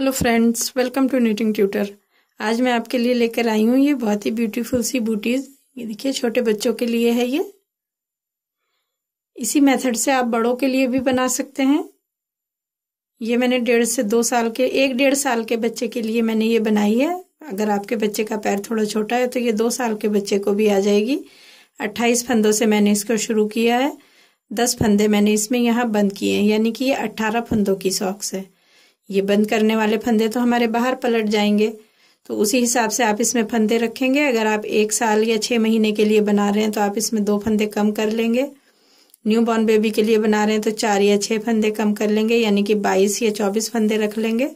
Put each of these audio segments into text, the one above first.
hello friends welcome to knitting tutor आज मैं आपके लिए लेकर आई हूँ ये बहुत ही ब्यूटीफुल सी बूटीज ये देखिए छोटे बच्चों के लिए है ये इसी मेथड से आप बड़ों के लिए भी बना सकते हैं ये मैंने डेढ़ से दो साल के एक डेढ़ साल के बच्चे के लिए मैंने ये बनाई है अगर आपके बच्चे का पैर थोड़ा छोटा है तो ये दो साल के बच्चे को भी आ जाएगी अट्ठाईस फंदों से मैंने इसको शुरू किया है दस फंदे मैंने इसमें यहाँ बंद किए हैं यानी कि ये अट्ठारह फंदों की सॉक्स है ये बंद करने वाले फंदे तो हमारे बाहर पलट जाएंगे तो उसी हिसाब से आप इसमें फंदे रखेंगे अगर आप एक साल या छः महीने के लिए बना रहे हैं तो आप इसमें दो फंदे कम कर लेंगे न्यू बॉर्न बेबी के लिए बना रहे हैं तो चार या छः फंदे कम कर लेंगे यानी कि बाईस या चौबीस फंदे रख लेंगे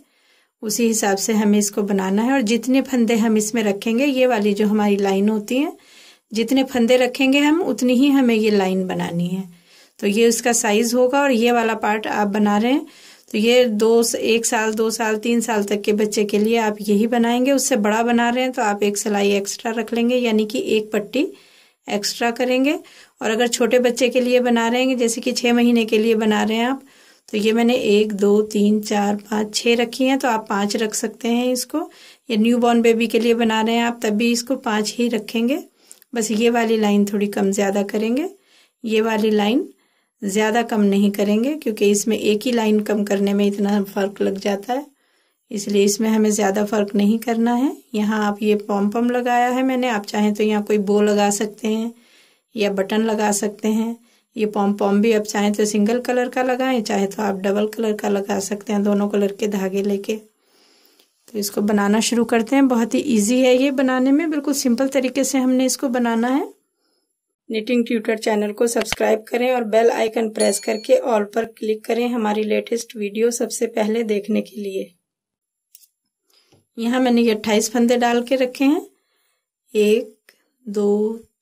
उसी हिसाब से हमें इसको बनाना है और जितने फंदे हम इसमें रखेंगे ये वाली जो हमारी लाइन होती है जितने फंदे रखेंगे हम उतनी ही हमें ये लाइन बनानी है तो ये उसका साइज होगा और ये वाला पार्ट आप बना रहे हैं तो ये दो एक साल दो साल तीन साल तक के बच्चे के लिए आप यही बनाएंगे उससे बड़ा बना रहे हैं तो आप एक सिलाई एक्स्ट्रा रख लेंगे यानी कि एक पट्टी एक्स्ट्रा करेंगे और अगर छोटे बच्चे के लिए बना रहे हैं जैसे कि छः महीने के लिए बना रहे हैं आप तो ये मैंने एक दो तीन चार पाँच छः रखी हैं तो आप पाँच रख सकते हैं इसको या न्यू बॉर्न बेबी के लिए बना रहे हैं आप तब भी इसको पाँच ही रखेंगे बस ये वाली लाइन थोड़ी कम ज़्यादा करेंगे ये वाली लाइन ज़्यादा कम नहीं करेंगे क्योंकि इसमें एक ही लाइन कम करने में इतना फ़र्क लग जाता है इसलिए इसमें हमें ज़्यादा फ़र्क नहीं करना है यहाँ आप ये पॉम पम लगाया है मैंने आप चाहें तो यहाँ कोई बो लगा सकते हैं या बटन लगा सकते हैं ये पम पॉम भी आप चाहें तो सिंगल कलर का लगाएं चाहे तो आप डबल कलर का लगा सकते हैं दोनों कलर के धागे लेके तो इसको बनाना शुरू करते हैं बहुत ही इजी है ये बनाने में बिल्कुल सिंपल तरीके से हमने इसको बनाना है निटिंग ट्यूटर चैनल को सब्सक्राइब करें और बेल आइकन प्रेस करके ऑल पर क्लिक करें हमारी लेटेस्ट वीडियो सबसे पहले देखने के लिए यहाँ मैंने ये अट्ठाईस फंदे डाल के रखे हैं एक दो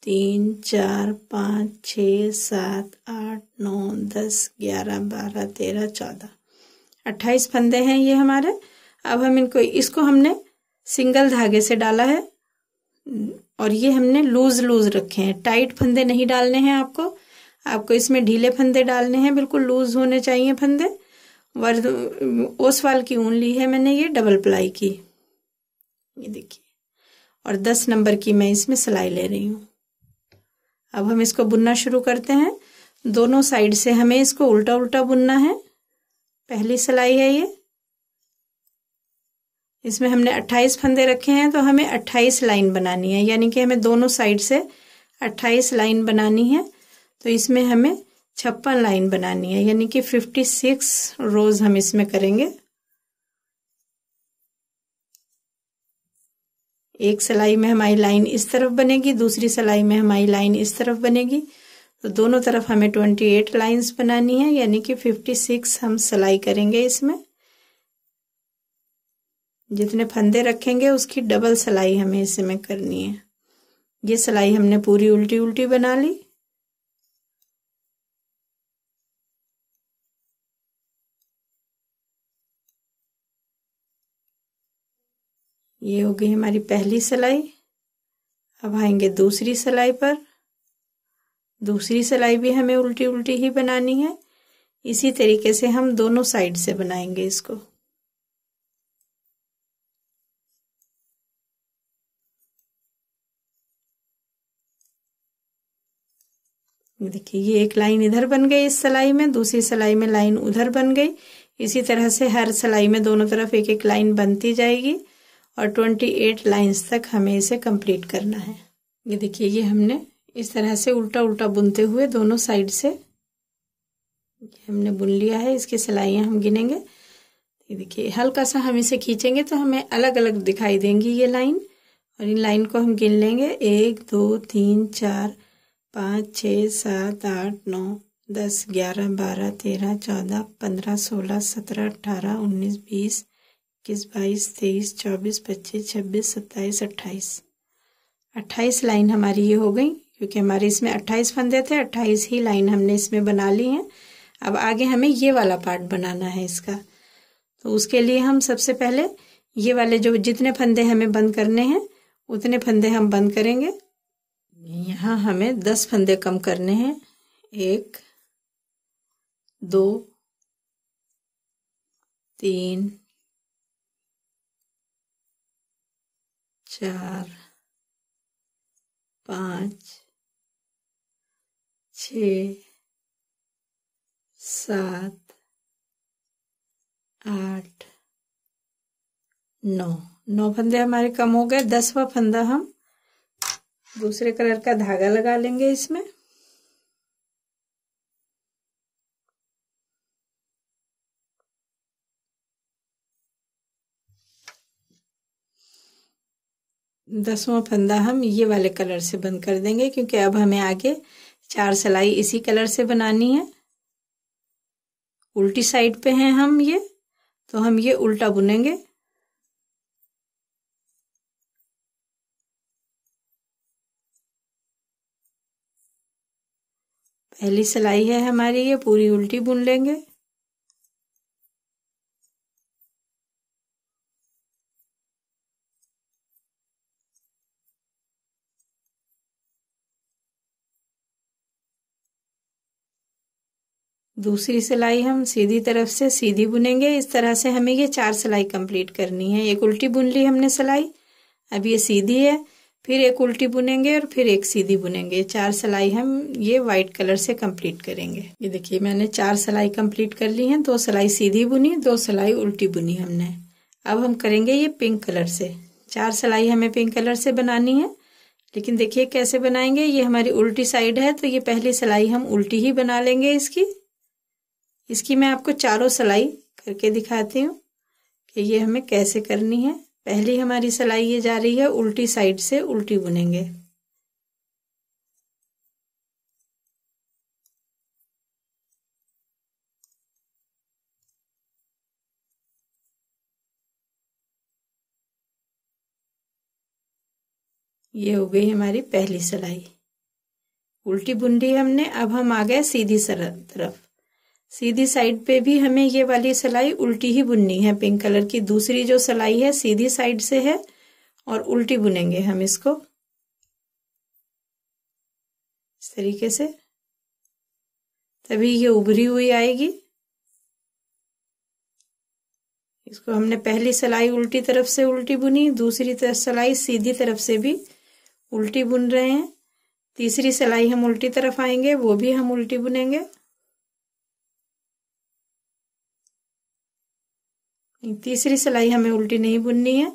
तीन चार पाँच छ सात आठ नौ दस ग्यारह बारह तेरह चौदह अट्ठाईस फंदे हैं ये हमारे अब हम इनको इसको हमने सिंगल धागे से डाला है और ये हमने लूज लूज रखे हैं टाइट फंदे नहीं डालने हैं आपको आपको इसमें ढीले फंदे डालने हैं बिल्कुल लूज होने चाहिए फंदे ओस वाल की ऊन ली है मैंने ये डबल प्लाई की ये देखिए और दस नंबर की मैं इसमें सिलाई ले रही हूँ अब हम इसको बुनना शुरू करते हैं दोनों साइड से हमें इसको उल्टा उल्टा बुनना है पहली सिलाई है ये इसमें हमने 28 फंदे रखे हैं तो हमें 28 लाइन बनानी है यानी कि हमें दोनों साइड से 28 लाइन बनानी है तो इसमें हमें छप्पन लाइन बनानी है यानी कि 56 रोज हम इसमें करेंगे एक सिलाई में हमारी लाइन इस तरफ बनेगी दूसरी सिलाई में हमारी लाइन इस तरफ बनेगी तो दोनों तरफ हमें 28 लाइंस बनानी है यानी कि 56 हम सिलाई करेंगे इसमें जितने फंदे रखेंगे उसकी डबल सिलाई हमें इसमें करनी है ये सिलाई हमने पूरी उल्टी उल्टी बना ली ये हो गई हमारी पहली सिलाई अब आएंगे दूसरी सिलाई पर दूसरी सिलाई भी हमें उल्टी उल्टी ही बनानी है इसी तरीके से हम दोनों साइड से बनाएंगे इसको देखिए ये एक लाइन इधर बन गई इस सिलाई में दूसरी सिलाई में लाइन उधर बन गई इसी तरह से हर सिलाई में दोनों तरफ एक एक लाइन बनती जाएगी और ट्वेंटी एट तक हमें इसे कंप्लीट करना है ये देखिए ये हमने इस तरह से उल्टा उल्टा बुनते हुए दोनों साइड से हमने बुन लिया है इसकी सिलाइयाँ हम गिनेंगे ये देखिए हल्का सा हम इसे खींचेंगे तो हमें अलग अलग दिखाई देंगी ये लाइन और इन लाइन को हम गिन लेंगे एक दो तीन चार पाँच छः सात आठ नौ दस ग्यारह बारह तेरह चौदह पंद्रह सोलह सत्रह अठारह उन्नीस बीस इक्कीस बाईस तेईस चौबीस पच्चीस छब्बीस सत्ताईस अट्ठाईस अट्ठाईस लाइन हमारी ये हो गई क्योंकि हमारे इसमें अट्ठाईस फंदे थे अट्ठाईस ही लाइन हमने इसमें बना ली हैं अब आगे हमें ये वाला पार्ट बनाना है इसका तो उसके लिए हम सबसे पहले ये वाले जो जितने फंदे हमें बंद करने हैं उतने फंदे हम बंद करेंगे यहाँ हमें दस फंदे कम करने हैं एक दो तीन चार पाँच छ सात आठ नौ नौ फंदे हमारे कम हो गए दसवा फंदा हम दूसरे कलर का धागा लगा लेंगे इसमें दसवां फंदा हम ये वाले कलर से बंद कर देंगे क्योंकि अब हमें आगे चार सिलाई इसी कलर से बनानी है उल्टी साइड पे हैं हम ये तो हम ये उल्टा बुनेंगे पहली सिलाई है हमारी ये पूरी उल्टी बुन लेंगे दूसरी सिलाई हम सीधी तरफ से सीधी बुनेंगे इस तरह से हमें ये चार सिलाई कंप्लीट करनी है एक उल्टी बुन ली हमने सिलाई अब ये सीधी है फिर एक उल्टी बुनेंगे और फिर एक सीधी बुनेंगे चार सिलाई हम ये व्हाइट कलर से कंप्लीट करेंगे ये देखिए मैंने चार सिलाई कंप्लीट कर ली है दो सिलाई सीधी बुनी दो सिलाई उल्टी बुनी हमने अब हम करेंगे ये पिंक कलर से चार सिलाई हमें पिंक कलर से बनानी है लेकिन देखिए कैसे बनाएंगे ये हमारी उल्टी साइड है तो ये पहली सिलाई हम उल्टी ही बना लेंगे इसकी इसकी मैं आपको चारों सिलाई करके दिखाती हूँ कि ये हमें कैसे करनी है पहली हमारी सिलाई ये जा रही है उल्टी साइड से उल्टी बुनेंगे ये हो गई हमारी पहली सिलाई उल्टी बुन ली हमने अब हम आ गए सीधी तरफ सीधी साइड पे भी हमें ये वाली सिलाई उल्टी ही बुननी है पिंक कलर की दूसरी जो सिलाई है सीधी साइड से है और उल्टी बुनेंगे हम इसको इस तरीके से तभी ये उभरी हुई आएगी इसको हमने पहली सिलाई उल्टी तरफ से उल्टी बुनी दूसरी सिलाई सीधी तरफ से भी उल्टी बुन रहे हैं तीसरी सिलाई हम उल्टी तरफ आएंगे वो भी हम उल्टी बुनेंगे तीसरी सिलाई हमें उल्टी नहीं बुननी है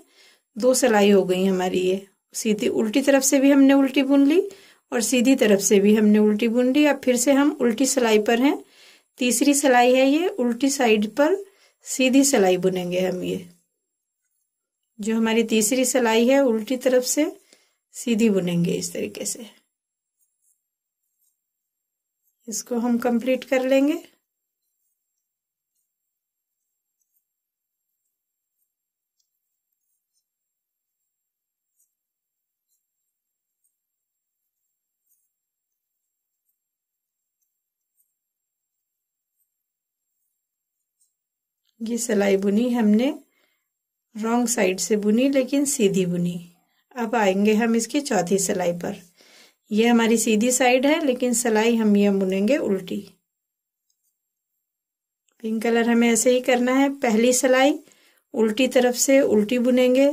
दो सिलाई हो गई हमारी ये सीधी उल्टी तरफ से भी हमने उल्टी बुन ली और सीधी तरफ से भी हमने उल्टी बुन ली अब फिर से हम उल्टी सिलाई पर हैं तीसरी सिलाई है ये उल्टी साइड पर सीधी सिलाई बुनेंगे हम ये जो हमारी तीसरी सिलाई है उल्टी तरफ से सीधी बुनेंगे इस तरीके से इसको हम कंप्लीट कर लेंगे ये सिलाई बुनी हमने रॉन्ग साइड से बुनी लेकिन सीधी बुनी अब आएंगे हम इसकी चौथी सिलाई पर ये हमारी सीधी साइड है लेकिन सिलाई हम ये बुनेंगे उल्टी पिंक कलर हमें ऐसे ही करना है पहली सिलाई उल्टी तरफ से उल्टी बुनेंगे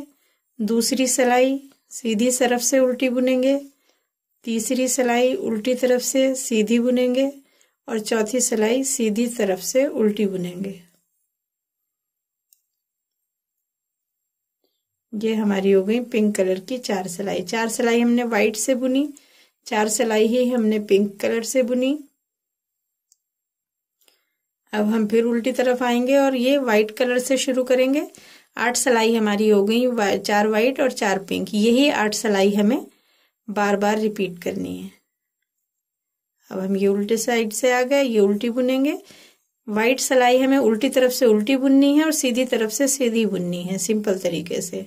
दूसरी सिलाई सीधी तरफ से उल्टी बुनेंगे तीसरी सिलाई उल्टी तरफ से सीधी बुनेंगे और चौथी सिलाई सीधी तरफ से उल्टी बुनेंगे ये हमारी हो गई पिंक कलर की चार सिलाई चार सिलाई हमने वाइट से बुनी चार सिलाई ही हमने पिंक कलर से बुनी अब हम फिर उल्टी तरफ आएंगे और ये वाइट कलर से शुरू करेंगे आठ सिलाई हमारी हो गई चार वाइट और चार पिंक यही आठ सिलाई हमें बार बार रिपीट करनी है अब हम ये उल्टे साइड से आ गए ये उल्टी बुनेंगे व्हाइट सिलाई हमें उल्टी तरफ से उल्टी बुननी है और सीधी तरफ से सीधी बुननी है सिंपल तरीके से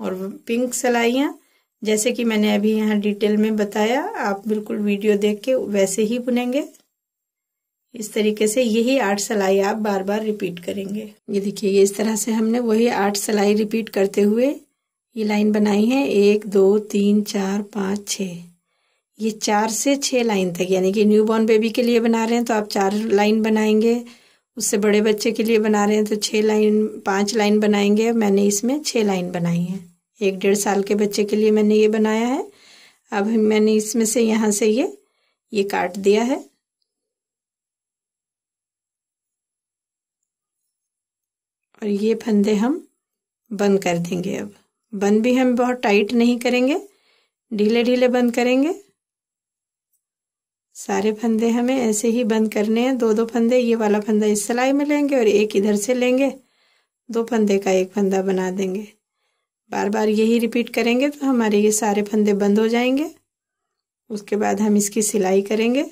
और पिंक सलाइयाँ जैसे कि मैंने अभी यहाँ डिटेल में बताया आप बिल्कुल वीडियो देख के वैसे ही बुनेंगे इस तरीके से यही आठ सलाई आप बार बार रिपीट करेंगे ये देखिए ये इस तरह से हमने वही आठ सलाई रिपीट करते हुए ये लाइन बनाई है एक दो तीन चार पाँच छ ये चार से छः लाइन तक यानी कि न्यू बॉर्न बेबी के लिए बना रहे हैं तो आप चार लाइन बनाएंगे उससे बड़े बच्चे के लिए बना रहे हैं तो छः लाइन पाँच लाइन बनाएंगे मैंने इसमें छः लाइन बनाई है एक डेढ़ साल के बच्चे के लिए मैंने ये बनाया है अब मैंने इसमें से यहाँ से ये ये काट दिया है और ये फंदे हम बंद कर देंगे अब बंद भी हम बहुत टाइट नहीं करेंगे ढीले ढीले बंद करेंगे सारे फंदे हमें ऐसे ही बंद करने हैं दो दो फंदे ये वाला फंदा इस सिलाई में लेंगे और एक इधर से लेंगे दो फंदे का एक फंदा बना देंगे बार बार यही रिपीट करेंगे तो हमारे ये सारे फंदे बंद हो जाएंगे उसके बाद हम इसकी सिलाई करेंगे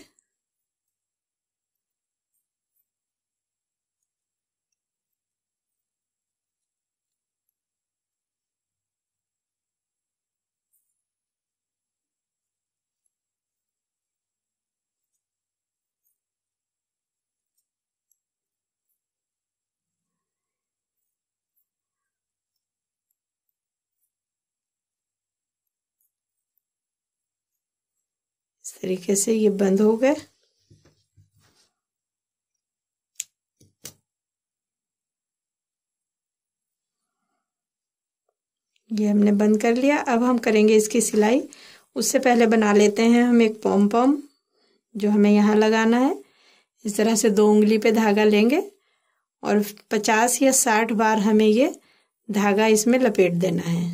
इस तरीके से ये बंद हो गए ये हमने बंद कर लिया अब हम करेंगे इसकी सिलाई उससे पहले बना लेते हैं हम एक पॉम पॉम जो हमें यहाँ लगाना है इस तरह से दो उंगली पे धागा लेंगे और पचास या साठ बार हमें ये धागा इसमें लपेट देना है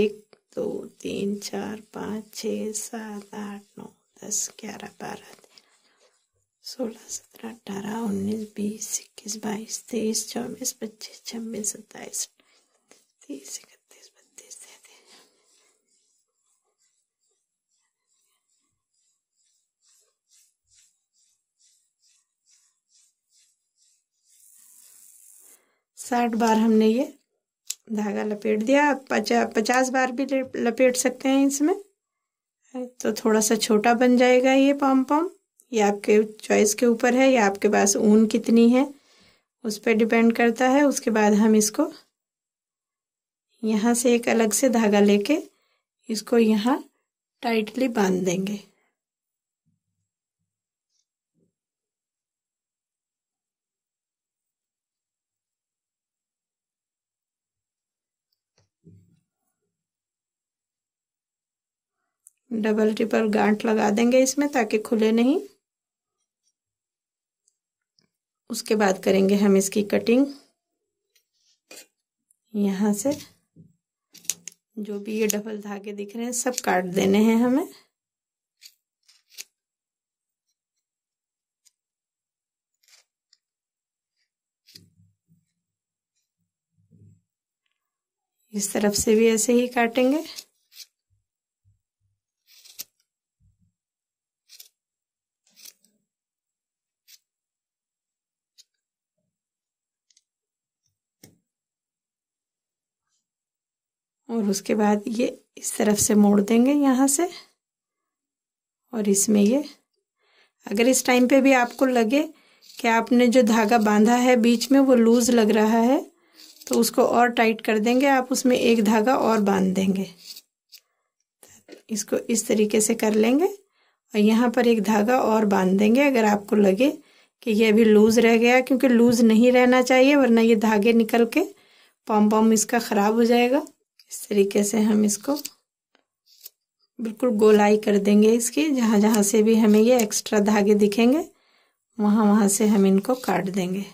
एक दो तीन चार पाँच छ सात आठ नौ दस ग्यारह बारह तेरह सोलह सत्रह अठारह उन्नीस बीस इक्कीस बाईस तेईस चौबीस पच्चीस छब्बीस सत्ताईस तीस इकतीस बत्तीस तैतीस साठ बार हमने ये धागा लपेट दिया आप पचास बार भी लपेट सकते हैं इसमें तो थोड़ा सा छोटा बन जाएगा ये पॉम पॉम ये आपके चॉइस के ऊपर है या आपके पास ऊन कितनी है उस पर डिपेंड करता है उसके बाद हम इसको यहाँ से एक अलग से धागा लेके इसको यहाँ टाइटली बांध देंगे डबल ट्रिपल गांठ लगा देंगे इसमें ताकि खुले नहीं उसके बाद करेंगे हम इसकी कटिंग यहाँ से जो भी ये डबल धागे दिख रहे हैं सब काट देने हैं हमें इस तरफ से भी ऐसे ही काटेंगे और उसके बाद ये इस तरफ से मोड़ देंगे यहाँ से और इसमें ये अगर इस टाइम पे भी आपको लगे कि आपने जो धागा बांधा है बीच में वो लूज़ लग रहा है तो उसको और टाइट कर देंगे आप उसमें एक धागा और बांध देंगे इसको इस तरीके से कर लेंगे और यहाँ पर एक धागा और बांध देंगे अगर आपको लगे कि ये अभी लूज़ रह गया क्योंकि लूज़ नहीं रहना चाहिए वरना ये धागे निकल के पॉम पॉम इसका ख़राब हो जाएगा इस तरीके से हम इसको बिल्कुल गोलाई कर देंगे इसकी जहाँ जहाँ से भी हमें ये एक्स्ट्रा धागे दिखेंगे वहाँ वहाँ से हम इनको काट देंगे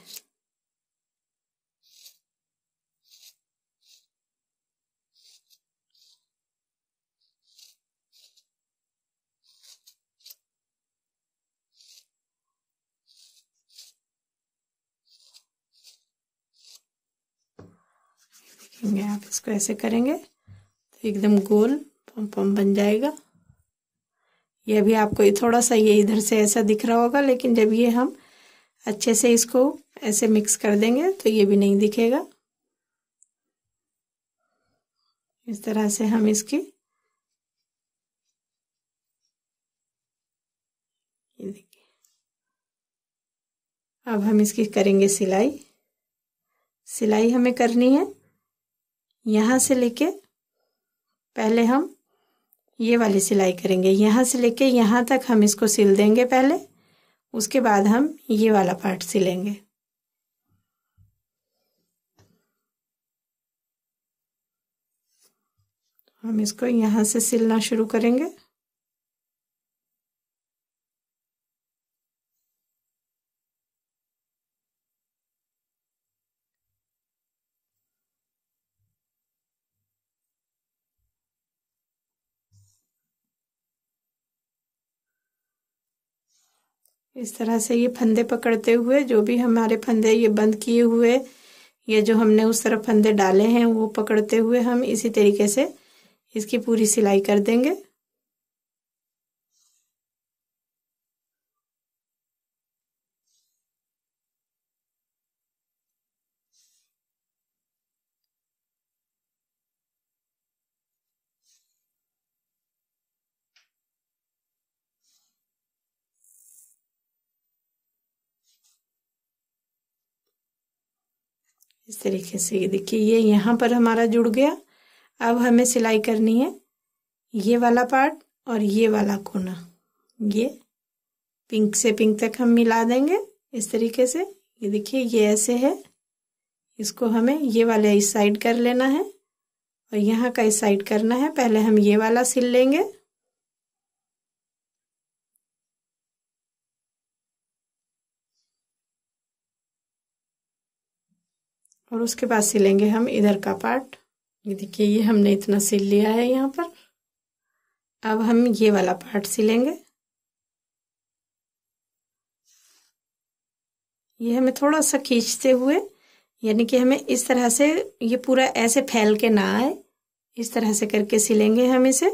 देखेंगे आप इसको ऐसे करेंगे तो एकदम गोल पम पम बन जाएगा ये भी आपको थोड़ा सा ये इधर से ऐसा दिख रहा होगा लेकिन जब ये हम अच्छे से इसको ऐसे मिक्स कर देंगे तो ये भी नहीं दिखेगा इस तरह से हम इसकी अब हम इसकी करेंगे सिलाई सिलाई हमें करनी है यहाँ से लेके पहले हम ये वाली सिलाई करेंगे यहाँ से लेके यहाँ तक हम इसको सिल देंगे पहले उसके बाद हम ये वाला पार्ट सिलेंगे हम इसको यहाँ से सिलना शुरू करेंगे इस तरह से ये फंदे पकड़ते हुए जो भी हमारे फंदे ये बंद किए हुए या जो हमने उस तरफ फंदे डाले हैं वो पकड़ते हुए हम इसी तरीके से इसकी पूरी सिलाई कर देंगे इस तरीके से ये देखिए ये यहाँ पर हमारा जुड़ गया अब हमें सिलाई करनी है ये वाला पार्ट और ये वाला कोना ये पिंक से पिंक तक हम मिला देंगे इस तरीके से ये देखिए ये ऐसे है इसको हमें ये वाले इस साइड कर लेना है और यहाँ का इस साइड करना है पहले हम ये वाला सिल लेंगे उसके बाद सिलेंगे हम इधर का पार्ट ये देखिए ये हमने इतना सिल लिया है यहाँ पर अब हम ये वाला पार्ट सिलेंगे ये हमें थोड़ा सा खींचते हुए यानी कि हमें इस तरह से ये पूरा ऐसे फैल के ना आए इस तरह से करके सिलेंगे हम इसे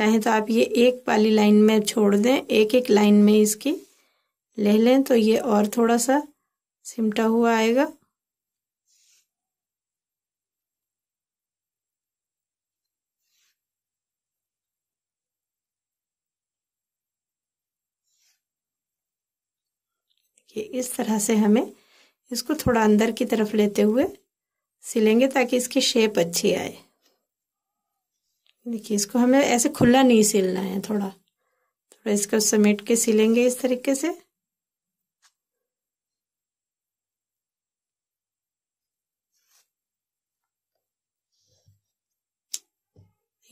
चाहे तो आप ये एक वाली लाइन में छोड़ दें एक एक लाइन में इसकी ले लें तो ये और थोड़ा सा सिमटा हुआ आएगा ये इस तरह से हमें इसको थोड़ा अंदर की तरफ लेते हुए सिलेंगे ताकि इसकी शेप अच्छी आए देखिए इसको हमें ऐसे खुला नहीं सिलना है थोड़ा थोड़ा इसको समेट के सिलेंगे इस तरीके से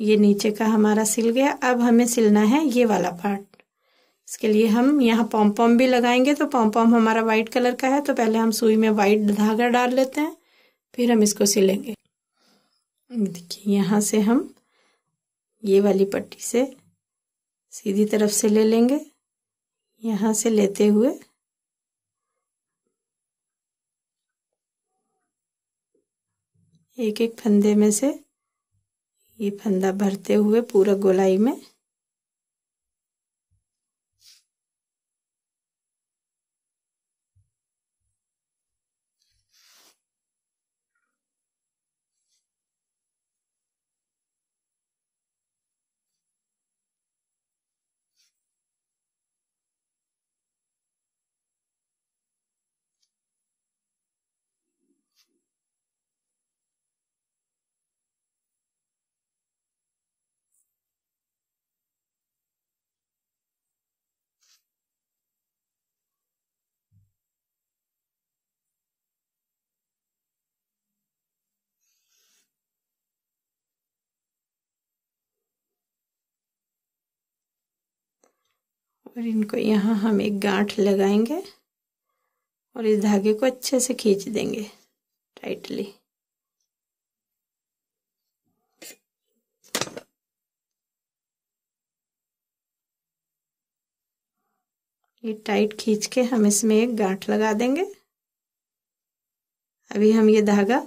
ये नीचे का हमारा सिल गया अब हमें सिलना है ये वाला पार्ट इसके लिए हम यहाँ पॉम पॉम भी लगाएंगे तो पॉम पॉम हमारा व्हाइट कलर का है तो पहले हम सुई में व्हाइट धागा डाल लेते हैं फिर हम इसको सिलेंगे देखिए यहाँ से हम ये वाली पट्टी से सीधी तरफ से ले लेंगे यहाँ से लेते हुए एक एक फंदे में से ये फंदा भरते हुए पूरा गोलाई में और इनको यहाँ हम एक गांठ लगाएंगे और इस धागे को अच्छे से खींच देंगे टाइटली ये टाइट खींच के हम इसमें एक गांठ लगा देंगे अभी हम ये धागा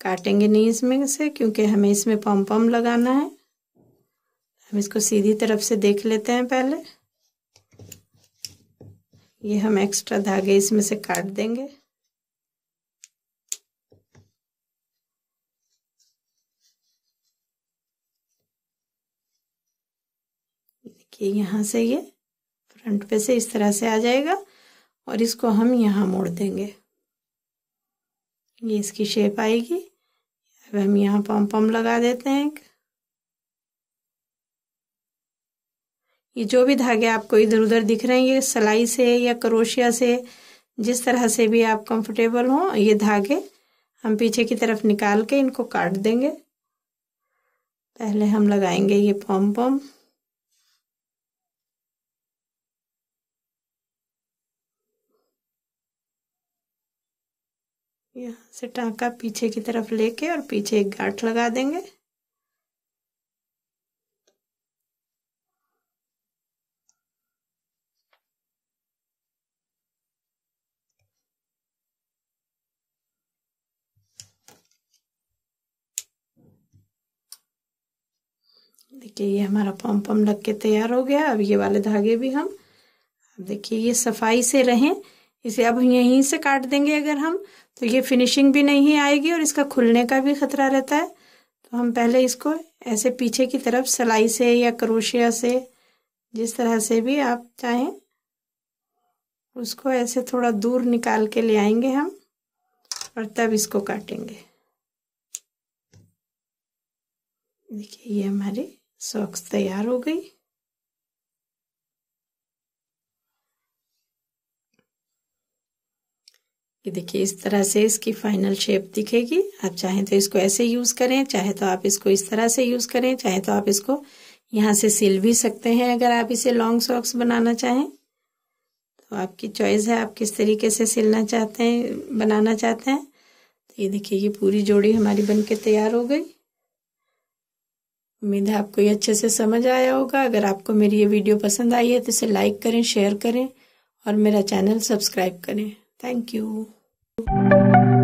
काटेंगे नहीं इसमें से क्योंकि हमें इसमें पम्पम लगाना है हम इसको सीधी तरफ से देख लेते हैं पहले ये हम एक्स्ट्रा धागे इसमें से काट देंगे देखिए यहां से ये फ्रंट पे से इस तरह से आ जाएगा और इसको हम यहाँ मोड़ देंगे ये इसकी शेप आएगी अब हम यहाँ पम्पम पम लगा देते हैं ये जो भी धागे आपको इधर उधर दिख रहे हैं ये सलाई से या करोशिया से जिस तरह से भी आप कंफर्टेबल हो ये धागे हम पीछे की तरफ निकाल के इनको काट देंगे पहले हम लगाएंगे ये पॉम पम यहाँ से टाँका पीछे की तरफ लेके और पीछे एक गांठ लगा देंगे देखिए ये हमारा पम पम लग के तैयार हो गया अब ये वाले धागे भी हम देखिए ये सफाई से रहें इसे अब यहीं से काट देंगे अगर हम तो ये फिनिशिंग भी नहीं आएगी और इसका खुलने का भी खतरा रहता है तो हम पहले इसको ऐसे पीछे की तरफ सिलाई से या क्रोशिया से जिस तरह से भी आप चाहें उसको ऐसे थोड़ा दूर निकाल के ले आएंगे हम और तब इसको काटेंगे देखिए ये हमारी सॉक्स तैयार हो गई ये देखिए इस तरह से इसकी फाइनल शेप दिखेगी आप चाहें तो इसको ऐसे यूज़ करें चाहे तो आप इसको इस तरह से यूज़ करें चाहे तो आप इसको यहाँ से सिल भी सकते हैं अगर आप इसे लॉन्ग सॉक्स बनाना चाहें तो आपकी चॉइस है आप किस तरीके से सिलना चाहते हैं बनाना चाहते हैं तो ये देखिए ये पूरी जोड़ी हमारी बन तैयार हो गई उम्मीद है आपको ये अच्छे से समझ आया होगा अगर आपको मेरी ये वीडियो पसंद आई है तो इसे लाइक करें शेयर करें और मेरा चैनल सब्सक्राइब करें थैंक यू